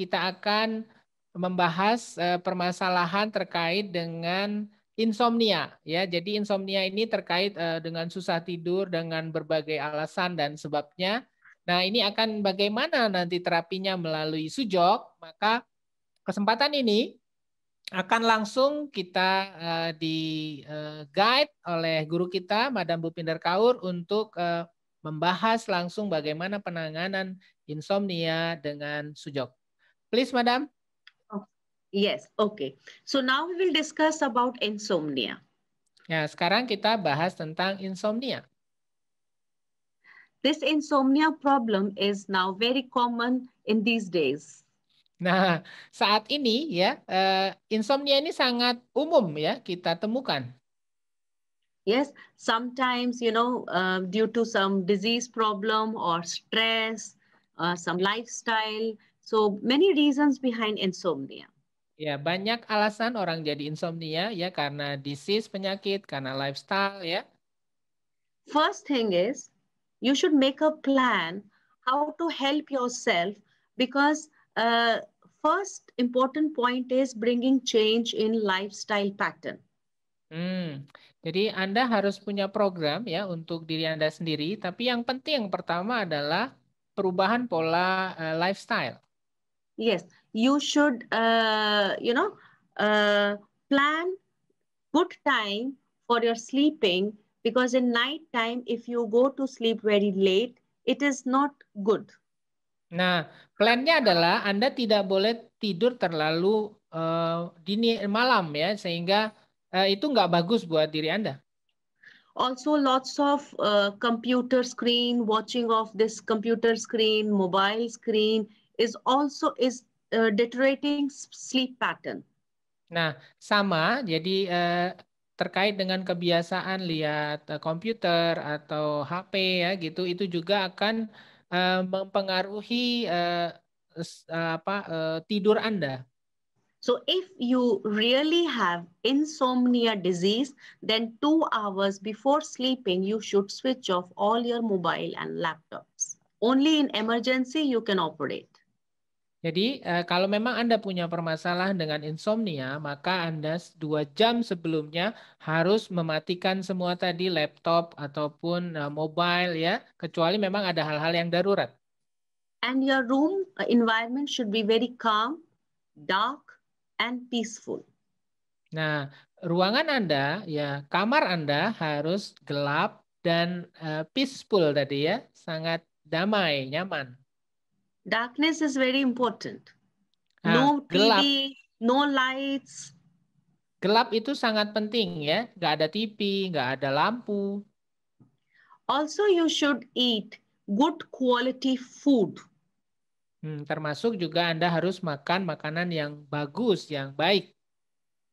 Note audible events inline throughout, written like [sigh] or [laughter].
kita akan membahas eh, permasalahan terkait dengan insomnia ya. Jadi insomnia ini terkait eh, dengan susah tidur dengan berbagai alasan dan sebabnya. Nah, ini akan bagaimana nanti terapinya melalui sujok, maka kesempatan ini akan langsung kita eh, di guide oleh guru kita Madam Bupinder Kaur untuk membahas langsung bagaimana penanganan insomnia dengan sujok. Please, madam. Oh, yes, okay. So now we will discuss about insomnia. Ya, sekarang kita bahas tentang insomnia. This insomnia problem is now very common in these days. Nah, saat ini ya, uh, insomnia ini sangat umum ya kita temukan. Yes, sometimes you know uh, due to some disease problem or stress, uh, some lifestyle, So many reasons behind insomnia. Ya, banyak alasan orang jadi insomnia ya karena disease penyakit, karena lifestyle ya. First thing is you should make a plan how to help yourself because uh, first important point is bringing change in lifestyle pattern. Hmm. Jadi Anda harus punya program ya untuk diri Anda sendiri, tapi yang penting yang pertama adalah perubahan pola uh, lifestyle yes you should uh, you know uh, plan good time for your sleeping because in night time if you go to sleep very late it is not good Nah, plannya adalah Anda tidak boleh tidur terlalu uh, dini malam ya, sehingga uh, itu nggak bagus buat diri Anda. Also lots of uh, computer screen, watching of this computer screen, mobile screen, is also is uh, deteriorating sleep pattern. Nah, sama. Jadi uh, terkait dengan kebiasaan lihat uh, komputer atau HP ya gitu, itu juga akan uh, mempengaruhi uh, apa uh, tidur Anda. So if you really have insomnia disease, then two hours before sleeping, you should switch off all your mobile and laptops. Only in emergency you can operate. Jadi eh, kalau memang Anda punya permasalahan dengan insomnia, maka Anda dua jam sebelumnya harus mematikan semua tadi laptop ataupun eh, mobile ya, kecuali memang ada hal-hal yang darurat. And your room eh, environment should be very calm, dark, and peaceful. Nah, ruangan Anda ya, kamar Anda harus gelap dan uh, peaceful tadi ya, sangat damai, nyaman darkness is very important. Nah, no TV, gelap. no lights. Gelap itu sangat penting ya. Gak ada TV, gak ada lampu. Also you should eat good quality food. Hmm, termasuk juga Anda harus makan makanan yang bagus, yang baik.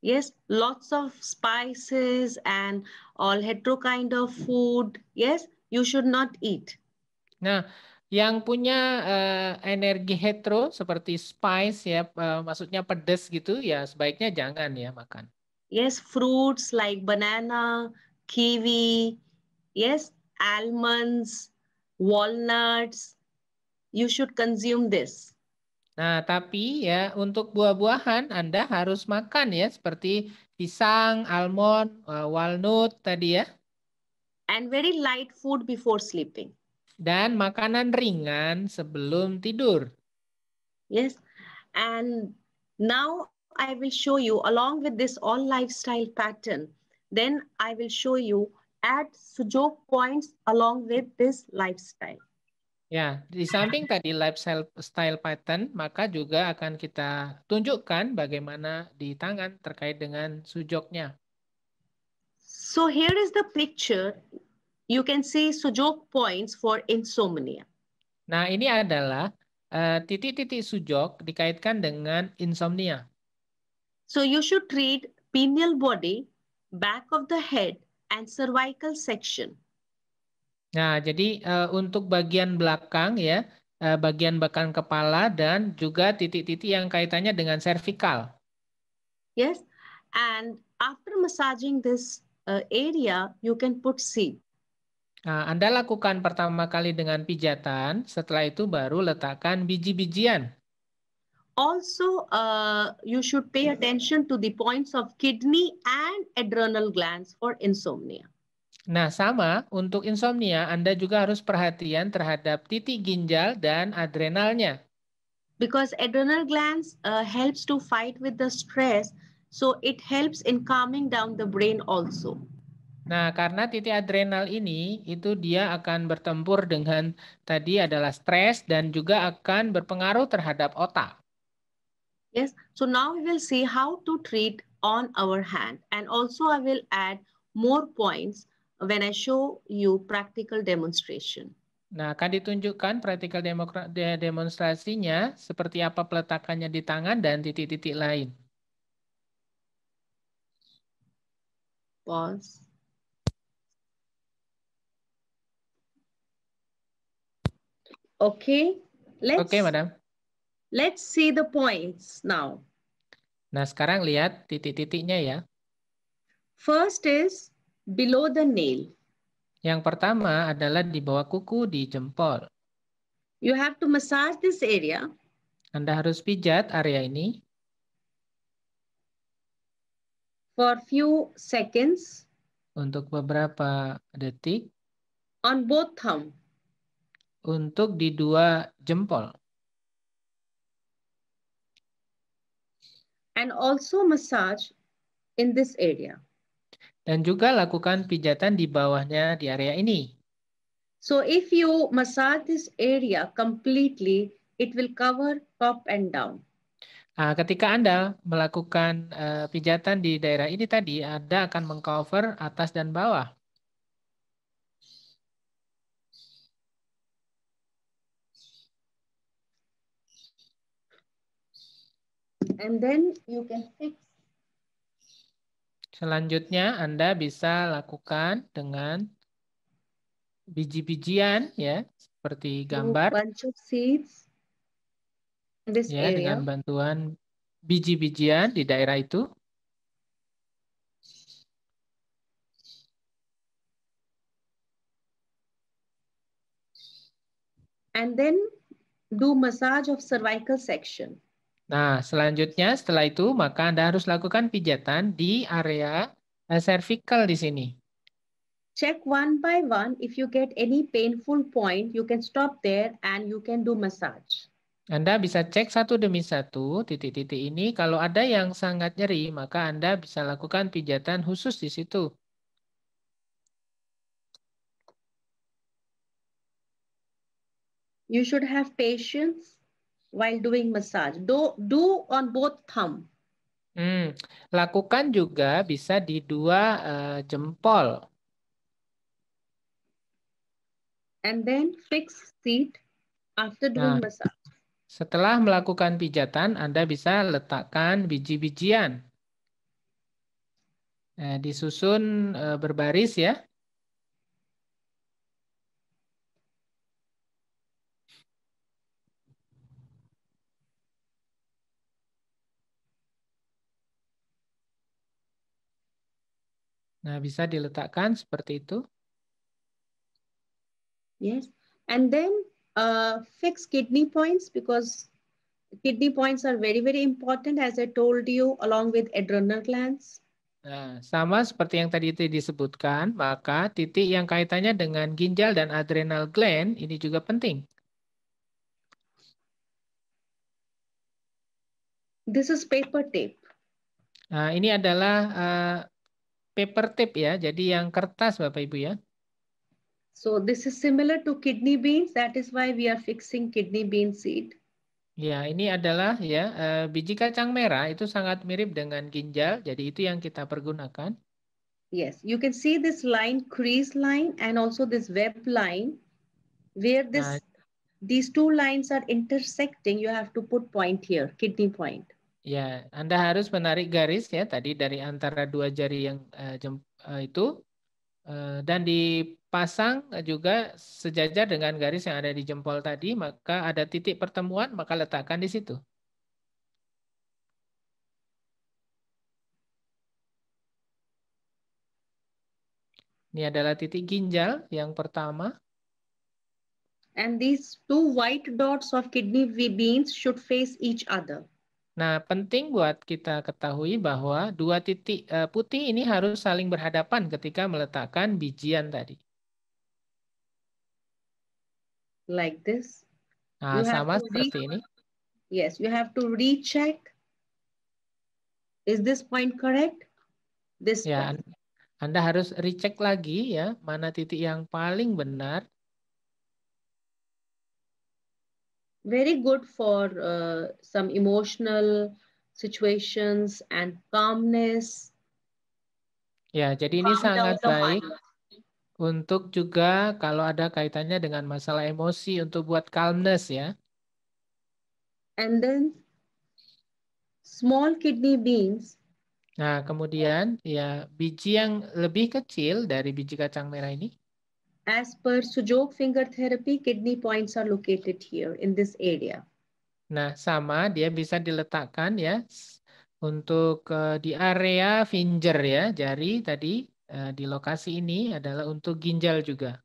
Yes, lots of spices and all hetero kind of food. Yes, you should not eat. Nah, yang punya uh, energi hetero seperti spice ya, uh, maksudnya pedas gitu ya sebaiknya jangan ya makan. Yes, fruits like banana, kiwi, yes, almonds, walnuts. You should consume this. Nah, tapi ya untuk buah-buahan Anda harus makan ya seperti pisang, almond, uh, walnut tadi ya. And very light food before sleeping dan makanan ringan sebelum tidur. Yes, and now I will show you along with this all lifestyle pattern. Then I will show you add sujok points along with this lifestyle. Ya, di samping tadi lifestyle style pattern, maka juga akan kita tunjukkan bagaimana di tangan terkait dengan sujoknya. So here is the picture you can see Sujok points for insomnia. Nah, ini adalah eh, titik-titik uh, Sujok dikaitkan dengan insomnia. So you should treat pineal body, back of the head, and cervical section. Nah, jadi uh, untuk bagian belakang ya, uh, bagian belakang kepala dan juga titik-titik yang kaitannya dengan cervical. Yes, and after massaging this uh, area, you can put C. Nah, Anda lakukan pertama kali dengan pijatan, setelah itu baru letakkan biji-bijian. Also, uh, you should pay attention to the points of kidney and adrenal glands for insomnia. Nah, sama untuk insomnia, Anda juga harus perhatian terhadap titik ginjal dan adrenalnya. Because adrenal glands uh, helps to fight with the stress, so it helps in calming down the brain also. Nah, karena titik adrenal ini itu dia akan bertempur dengan tadi adalah stres dan juga akan berpengaruh terhadap otak. Yes, so now we will see how to treat on our hand and also I will add more points when I show you practical demonstration. Nah, akan ditunjukkan practical demonstrasinya seperti apa peletakannya di tangan dan titik-titik lain. Pause. Okay, let's Okay, madam. Let's see the points now. Nah, sekarang lihat titik-titiknya ya. First is below the nail. Yang pertama adalah di bawah kuku di jempol. You have to massage this area. Anda harus pijat area ini. For few seconds. Untuk beberapa detik. On both thumb untuk di dua jempol. And also massage in this area. Dan juga lakukan pijatan di bawahnya di area ini. So if you massage this area completely, it will cover top and down. Nah, ketika Anda melakukan uh, pijatan di daerah ini tadi, Anda akan mengcover atas dan bawah. and then you can fix. Selanjutnya Anda bisa lakukan dengan biji-bijian ya, seperti gambar. Bunch of seeds. This ya, area. dengan bantuan biji-bijian di daerah itu. And then do massage of cervical section. Nah, selanjutnya setelah itu maka Anda harus lakukan pijatan di area eh, cervical di sini. Check one by one. If you get any painful point, you can stop there and you can do massage. Anda bisa cek satu demi satu titik-titik ini. Kalau ada yang sangat nyeri, maka Anda bisa lakukan pijatan khusus di situ. You should have patience while doing massage. Do do on both thumb. Hmm, lakukan juga bisa di dua uh, jempol. And then fix seat after doing nah, massage. Setelah melakukan pijatan, Anda bisa letakkan biji-bijian. Nah, disusun uh, berbaris ya. Nah, bisa diletakkan seperti itu. Yes, and then uh, fix kidney points because kidney points are very very important as I told you along with adrenal glands. Nah, sama seperti yang tadi itu disebutkan, maka titik yang kaitannya dengan ginjal dan adrenal gland ini juga penting. This is paper tape. Nah, ini adalah uh, paper tape ya. Jadi yang kertas Bapak Ibu ya. So this is similar to kidney beans. That is why we are fixing kidney bean seed. Ya, ini adalah ya eh, biji kacang merah itu sangat mirip dengan ginjal. Jadi itu yang kita pergunakan. Yes, you can see this line, crease line, and also this web line, where this nah, these two lines are intersecting. You have to put point here, kidney point. Ya, Anda harus menarik garis ya tadi dari antara dua jari yang uh, jem, uh, itu uh, dan dipasang juga sejajar dengan garis yang ada di jempol tadi, maka ada titik pertemuan maka letakkan di situ. Ini adalah titik ginjal yang pertama. And these two white dots of kidney beans should face each other. Nah, penting buat kita ketahui bahwa dua titik eh, putih ini harus saling berhadapan ketika meletakkan bijian tadi. Like this. Nah, sama seperti ini. Yes, you have to recheck. Is this point correct? This ya, point. Anda harus recheck lagi ya, mana titik yang paling benar very good for uh, some emotional situations and calmness. Ya, jadi ini Calm sangat baik untuk juga kalau ada kaitannya dengan masalah emosi untuk buat calmness ya. And then small kidney beans. Nah, kemudian ya biji yang lebih kecil dari biji kacang merah ini. As per Sujog finger therapy, kidney points are located here in this area. Nah, sama dia bisa diletakkan ya untuk uh, di area finger ya, jari tadi uh, di lokasi ini adalah untuk ginjal juga.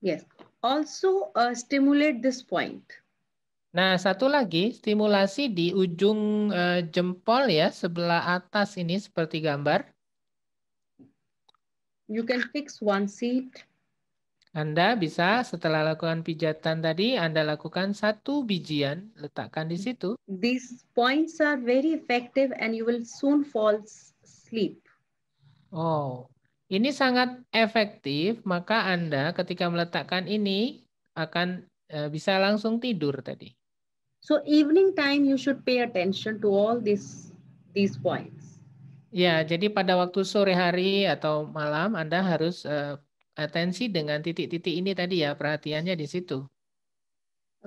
Yes, also uh, stimulate this point. Nah, satu lagi stimulasi di ujung uh, jempol ya, sebelah atas ini seperti gambar. You can fix one seat. Anda bisa setelah lakukan pijatan tadi, Anda lakukan satu bijian, letakkan di situ. These points are very effective and you will soon fall asleep. Oh, ini sangat efektif, maka Anda ketika meletakkan ini akan uh, bisa langsung tidur tadi. So evening time you should pay attention to all these these points. Ya, jadi pada waktu sore hari atau malam Anda harus uh, atensi dengan titik-titik ini tadi ya, perhatiannya di situ.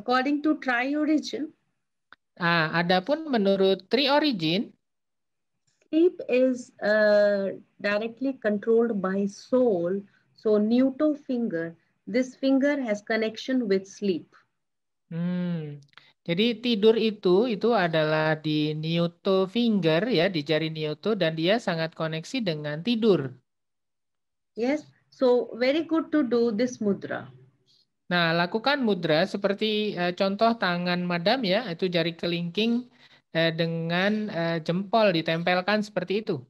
According to tri origin. Ah, adapun menurut tri origin, sleep is uh, directly controlled by soul. So Newto finger, this finger has connection with sleep. Hmm, jadi tidur itu itu adalah di Newto finger ya di jari Newto dan dia sangat koneksi dengan tidur. Yes, so very good to do this mudra. Nah, lakukan mudra seperti eh, contoh tangan madam ya, itu jari kelingking eh, dengan eh, jempol ditempelkan seperti itu.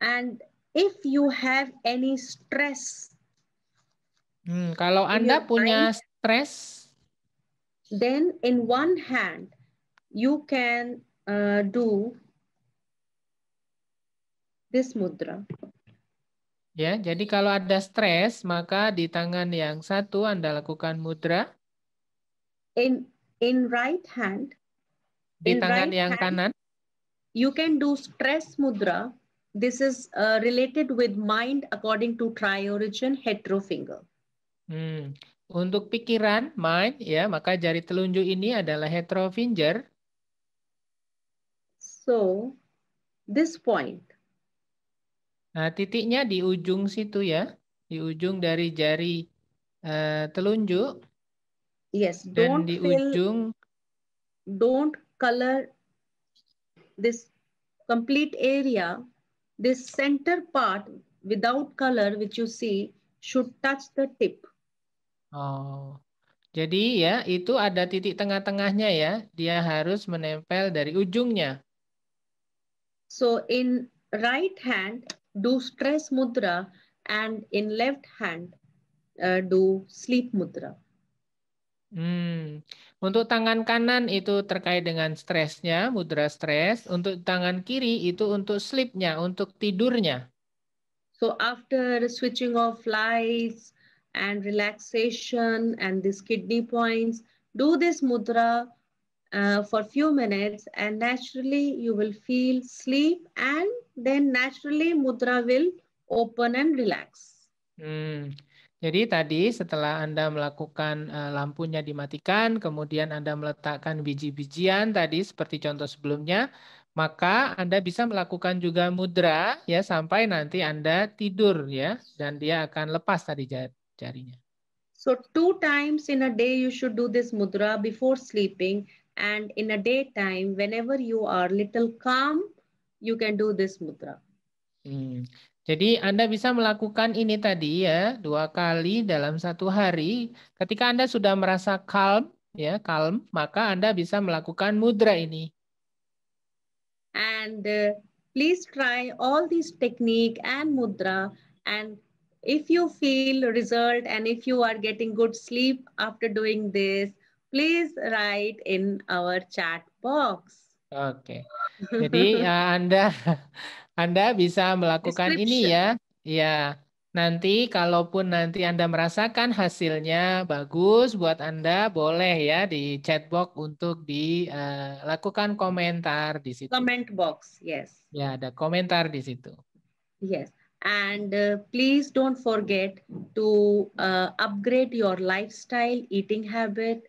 And if you have any stress. Hmm, kalau Anda punya mind, stress Then in one hand, you can uh, do this mudra. Ya, jadi kalau ada stres, maka di tangan yang satu Anda lakukan mudra. In in right hand. Di tangan right yang hand, kanan. You can do stress mudra. This is uh, related with mind according to origin hetero finger. Hmm. Untuk pikiran, mind, ya, maka jari telunjuk ini adalah heterofinger. So, this point. Nah, titiknya di ujung situ ya, di ujung dari jari uh, telunjuk. Yes, don't di fill, ujung don't color this complete area, this center part without color which you see should touch the tip. Oh. Jadi ya itu ada titik tengah-tengahnya ya. Dia harus menempel dari ujungnya. So in right hand do stress mudra and in left hand uh, do sleep mudra. Hmm. Untuk tangan kanan itu terkait dengan stresnya, mudra stres. Untuk tangan kiri itu untuk sleepnya, untuk tidurnya. So after switching off lights, and relaxation and these kidney points. Do this mudra uh, for few minutes and naturally you will feel sleep and then naturally mudra will open and relax. Hmm. Jadi tadi setelah Anda melakukan uh, lampunya dimatikan, kemudian Anda meletakkan biji-bijian tadi seperti contoh sebelumnya, maka Anda bisa melakukan juga mudra ya sampai nanti Anda tidur ya dan dia akan lepas tadi jarinya. So two times in a day you should do this mudra before sleeping and in a daytime whenever you are little calm you can do this mudra. Hmm. Jadi Anda bisa melakukan ini tadi ya dua kali dalam satu hari. Ketika Anda sudah merasa calm ya calm maka Anda bisa melakukan mudra ini. And uh, please try all these technique and mudra and if you feel result and if you are getting good sleep after doing this, please write in our chat box. Oke. Okay. Jadi ya, [laughs] Anda [laughs] Anda bisa melakukan ini ya. Ya. Nanti kalaupun nanti Anda merasakan hasilnya bagus buat Anda boleh ya di chat box untuk dilakukan eh, uh, komentar di situ. Comment box, yes. Ya, ada komentar di situ. Yes and uh, please don't forget to uh, upgrade your lifestyle eating habit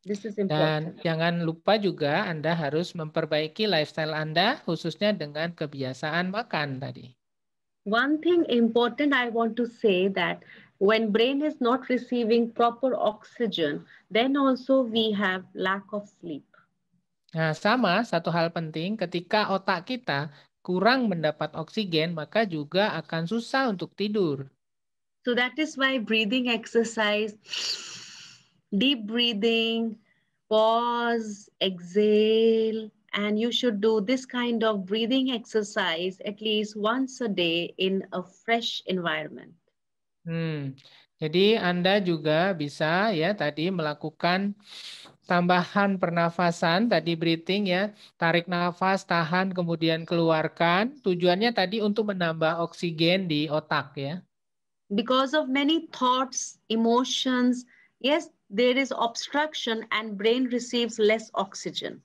This is important. Dan jangan lupa juga Anda harus memperbaiki lifestyle Anda khususnya dengan kebiasaan makan tadi. One thing important I want to say that when brain is not receiving proper oxygen, then also we have lack of sleep. Nah, sama satu hal penting ketika otak kita kurang mendapat oksigen, maka juga akan susah untuk tidur. So that is why breathing exercise, deep breathing, pause, exhale, and you should do this kind of breathing exercise at least once a day in a fresh environment. Hmm. Jadi Anda juga bisa ya tadi melakukan tambahan pernafasan tadi breathing ya, tarik nafas, tahan kemudian keluarkan. Tujuannya tadi untuk menambah oksigen di otak ya. Because of many thoughts, emotions, yes, there is obstruction and brain receives less oxygen.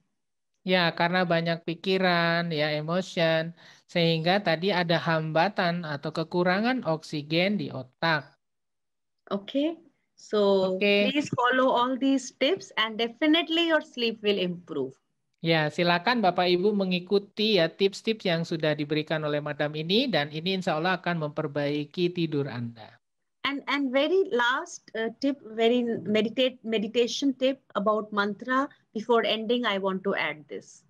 Ya, karena banyak pikiran, ya emotion, sehingga tadi ada hambatan atau kekurangan oksigen di otak. Oke. Okay. So okay. please follow all these tips and definitely your sleep will improve. Ya, silakan Bapak Ibu mengikuti ya tips-tips yang sudah diberikan oleh Madam ini dan ini insya Allah akan memperbaiki tidur Anda. And and very last uh, tip, very meditate meditation tip about mantra. Before ending, I want to add this.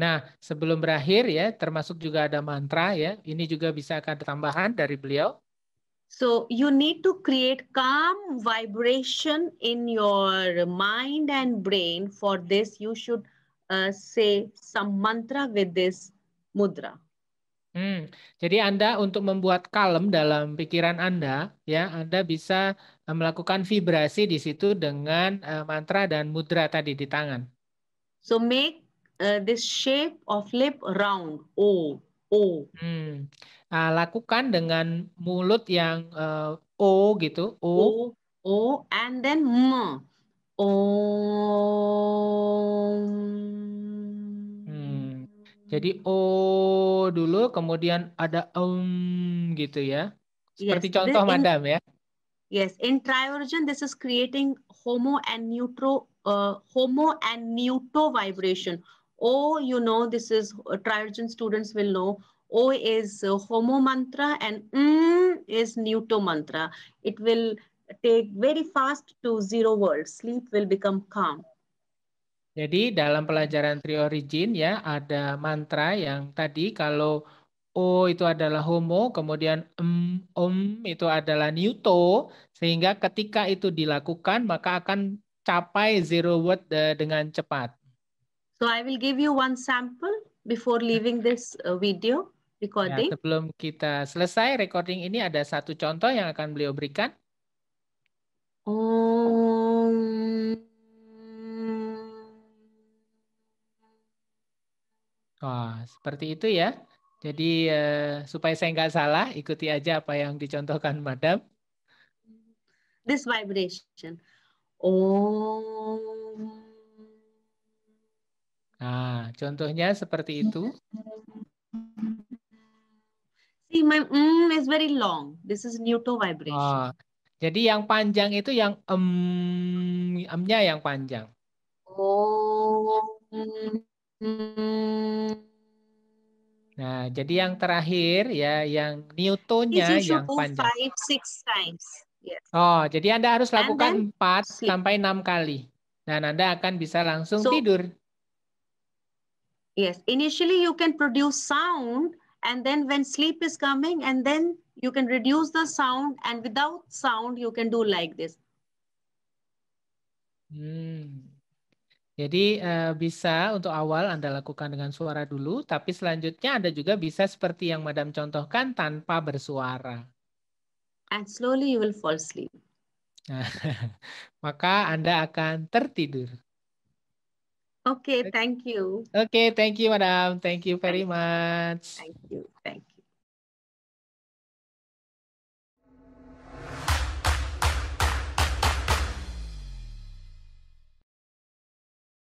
Nah, sebelum berakhir ya, termasuk juga ada mantra ya. Ini juga bisa ada tambahan dari beliau. So you need to create calm vibration in your mind and brain. For this, you should uh, say some mantra with this mudra. Hmm. Jadi Anda untuk membuat kalem dalam pikiran Anda, ya Anda bisa uh, melakukan vibrasi di situ dengan uh, mantra dan mudra tadi di tangan. So make uh, this shape of lip round. O O. Hmm uh, lakukan dengan mulut yang uh, o gitu o o, o and then m o hmm. jadi o dulu kemudian ada um gitu ya seperti yes, contoh this madam ya yes in triorigin this is creating homo and neutro uh, homo and neutro vibration o you know this is uh, students will know O is Homo mantra and M mm is Newto mantra. It will take very fast to zero world. Sleep will become calm. Jadi dalam pelajaran tri origin ya ada mantra yang tadi kalau O itu adalah homo, kemudian M om itu adalah newto, sehingga ketika itu dilakukan maka akan capai zero word eh, dengan cepat. So I will give you one sample before leaving this eh, video. Nah, recording. Ya, sebelum kita selesai recording ini ada satu contoh yang akan beliau berikan. Um... Wah, seperti itu ya. Jadi uh, supaya saya nggak salah, ikuti aja apa yang dicontohkan Madam. This vibration. Oh, Nah, contohnya seperti itu. See, my mm is very long. This is neuter vibration. Oh, jadi yang panjang itu yang em, um, emnya yang panjang. Oh. Mm. Nah, jadi yang terakhir ya, yang newtonnya yang panjang. Five, six times. Yes. Oh, jadi Anda harus And lakukan then, 4 sleep. sampai 6 kali. Dan Anda akan bisa langsung so, tidur. Yes, initially you can produce sound and then when sleep is coming and then you can reduce the sound and without sound you can do like this hmm. Jadi uh, bisa untuk awal Anda lakukan dengan suara dulu, tapi selanjutnya Anda juga bisa seperti yang Madam contohkan tanpa bersuara. And slowly you will fall asleep. [laughs] Maka Anda akan tertidur. Okay, thank you. Okay, thank you, madam. Thank you very much. Thank you. Thank you.